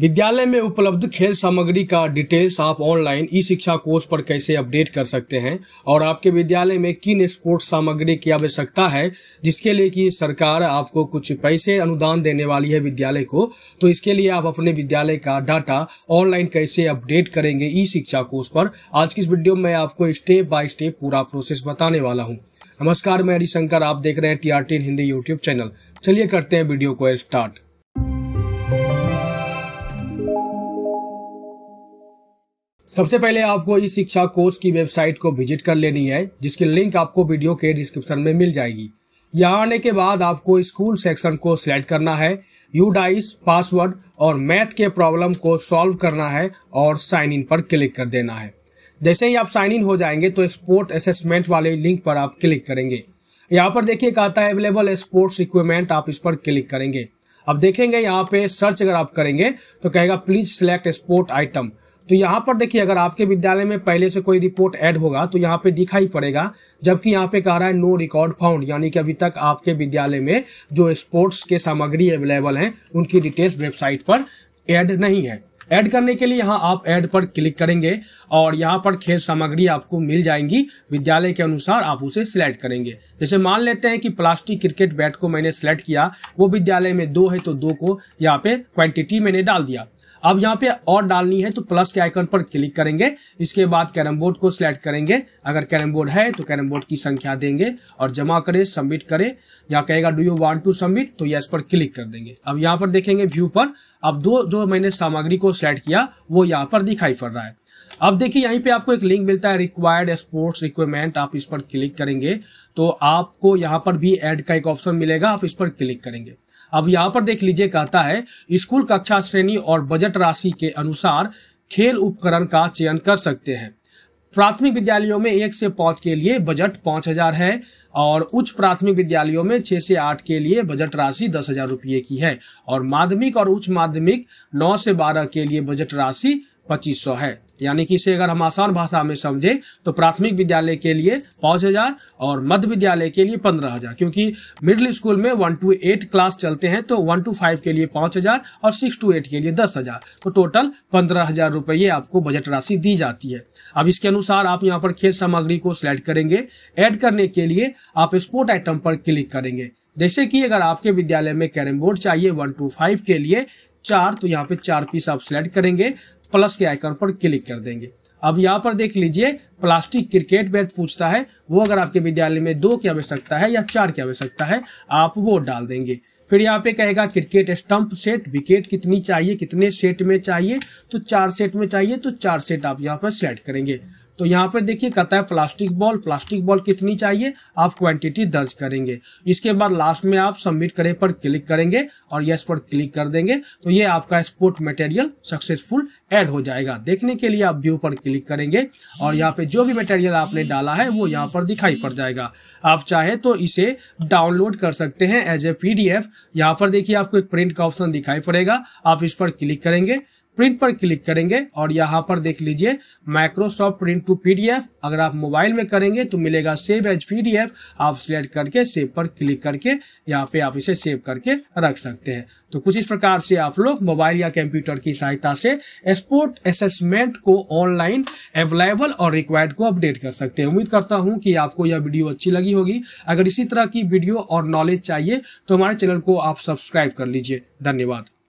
विद्यालय में उपलब्ध खेल सामग्री का डिटेल्स आप ऑनलाइन ई शिक्षा कोर्स पर कैसे अपडेट कर सकते हैं और आपके विद्यालय में किन स्पोर्ट्स सामग्री की आवश्यकता है जिसके लिए कि सरकार आपको कुछ पैसे अनुदान देने वाली है विद्यालय को तो इसके लिए आप अपने विद्यालय का डाटा ऑनलाइन कैसे अपडेट करेंगे ई शिक्षा कोर्स पर आज की इस वीडियो में आपको स्टेप बाय स्टेप पूरा प्रोसेस बताने वाला हूँ नमस्कार मैं हरिशंकर आप देख रहे हैं टी हिंदी यूट्यूब चैनल चलिए करते हैं वीडियो को स्टार्ट सबसे पहले आपको इस शिक्षा कोर्स की वेबसाइट को विजिट कर लेनी है जिसकी लिंक आपको वीडियो के डिस्क्रिप्शन में मिल जाएगी यहाँ आने के बाद आपको स्कूल सेक्शन को सिलेक्ट करना है यू डाइस पासवर्ड और मैथ के प्रॉब्लम को सॉल्व करना है और साइन इन पर क्लिक कर देना है जैसे ही आप साइन इन हो जाएंगे तो स्पोर्ट असेसमेंट वाले लिंक पर आप क्लिक करेंगे यहाँ पर देखिए आता है अवेलेबल स्पोर्ट्स इक्विपमेंट आप इस पर क्लिक करेंगे अब देखेंगे यहाँ पे सर्च अगर आप करेंगे तो कहेगा प्लीज सिलेक्ट स्पोर्ट आइटम तो यहाँ पर देखिए अगर आपके विद्यालय में पहले से कोई रिपोर्ट ऐड होगा तो यहाँ पे दिखाई पड़ेगा जबकि यहाँ पे कह रहा है नो रिकॉर्ड फाउंड यानी कि अभी तक आपके विद्यालय में जो स्पोर्ट्स के सामग्री अवेलेबल हैं उनकी डिटेल्स वेबसाइट पर ऐड नहीं है ऐड करने के लिए यहाँ आप ऐड पर क्लिक करेंगे और यहाँ पर खेल सामग्री आपको मिल जाएंगी विद्यालय के अनुसार आप उसे सिलेक्ट करेंगे जैसे मान लेते हैं कि प्लास्टिक क्रिकेट बैट को मैंने सिलेक्ट किया वो विद्यालय में दो है तो दो को यहाँ पे क्वांटिटी मैंने डाल दिया अब यहाँ पे और डालनी है तो प्लस के आइकन पर क्लिक करेंगे इसके बाद कैरम बोर्ड को सिलेक्ट करेंगे अगर कैरम बोर्ड है तो कैरम बोर्ड की संख्या देंगे और जमा करें सबमिट करें यहाँ कहेगा do you want to submit तो यस पर क्लिक कर देंगे अब यहाँ पर देखेंगे व्यू पर अब दो जो मैंने सामग्री को सिलेक्ट किया वो यहाँ पर दिखाई पड़ रहा है अब देखिए यहीं पे आपको एक लिंक मिलता है रिक्वायर्ड स्पोर्ट्स रिक्वायरमेंट आप इस पर क्लिक करेंगे तो आपको यहाँ पर भी ऐड का एक ऑप्शन मिलेगा आप इस पर क्लिक करेंगे अब यहाँ पर देख लीजिए कहता है स्कूल कक्षा श्रेणी और बजट राशि के अनुसार खेल उपकरण का चयन कर सकते हैं प्राथमिक विद्यालयों में एक से पाँच के लिए बजट पाँच हजार है और उच्च प्राथमिक विद्यालयों में छः से आठ के लिए बजट राशि दस हजार रुपये की है और माध्यमिक और उच्च माध्यमिक नौ से बारह के लिए बजट राशि पच्चीस सौ है यानी कि इसे अगर हम आसान भाषा में समझें तो प्राथमिक विद्यालय के लिए पाँच हज़ार और मध्य विद्यालय के लिए पंद्रह हज़ार क्योंकि मिडिल स्कूल में वन टू एट क्लास चलते हैं तो वन टू फाइव के लिए पाँच हज़ार और सिक्स टू एट के लिए दस हज़ार तो टोटल पंद्रह हज़ार रुपये आपको बजट राशि दी जाती है अब इसके अनुसार आप यहाँ पर खेल सामग्री को सिलेक्ट करेंगे ऐड करने के लिए आप स्पोर्ट आइटम पर क्लिक करेंगे जैसे कि अगर आपके विद्यालय में कैरम बोर्ड चाहिए वन टू फाइव के लिए चार तो यहाँ पे चार पीस आप सिलेक्ट करेंगे प्लस के आइकन पर क्लिक कर देंगे अब यहाँ पर देख लीजिए प्लास्टिक क्रिकेट बैट पूछता है वो अगर आपके विद्यालय में दो की आवश्यकता है या चार की आवश्यकता है आप वो डाल देंगे फिर यहाँ पे कहेगा क्रिकेट स्टंप सेट विकेट कितनी चाहिए कितने सेट में चाहिए तो चार सेट में चाहिए तो चार सेट आप यहाँ पर सिलेक्ट करेंगे तो यहाँ पर देखिए कहता है प्लास्टिक बॉल प्लास्टिक बॉल कितनी चाहिए आप क्वांटिटी दर्ज करेंगे इसके बाद लास्ट में आप सबमिट करें पर क्लिक करेंगे और यस पर क्लिक कर देंगे तो ये आपका स्पोर्ट मटेरियल सक्सेसफुल ऐड हो जाएगा देखने के लिए आप व्यू पर क्लिक करेंगे और यहाँ पे जो भी मटेरियल आपने डाला है वो यहाँ पर दिखाई पड़ जाएगा आप चाहे तो इसे डाउनलोड कर सकते हैं एज ए पी डी यहाँ पर देखिए आपको एक प्रिंट का ऑप्शन दिखाई पड़ेगा आप इस पर क्लिक करेंगे प्रिंट पर क्लिक करेंगे और यहाँ पर देख लीजिए माइक्रोसॉफ्ट प्रिंट टू पीडीएफ अगर आप मोबाइल में करेंगे तो मिलेगा सेव एज पीडीएफ आप सिलेक्ट करके सेव पर क्लिक करके यहाँ पे आप इसे सेव करके रख सकते हैं तो कुछ इस प्रकार से आप लोग मोबाइल या कंप्यूटर की सहायता से एक्सपोर्ट असेसमेंट को ऑनलाइन अवेलेबल और रिक्वायर्ड को अपडेट कर सकते हैं उम्मीद करता हूँ कि आपको यह वीडियो अच्छी लगी होगी अगर इसी तरह की वीडियो और नॉलेज चाहिए तो हमारे चैनल को आप सब्सक्राइब कर लीजिए धन्यवाद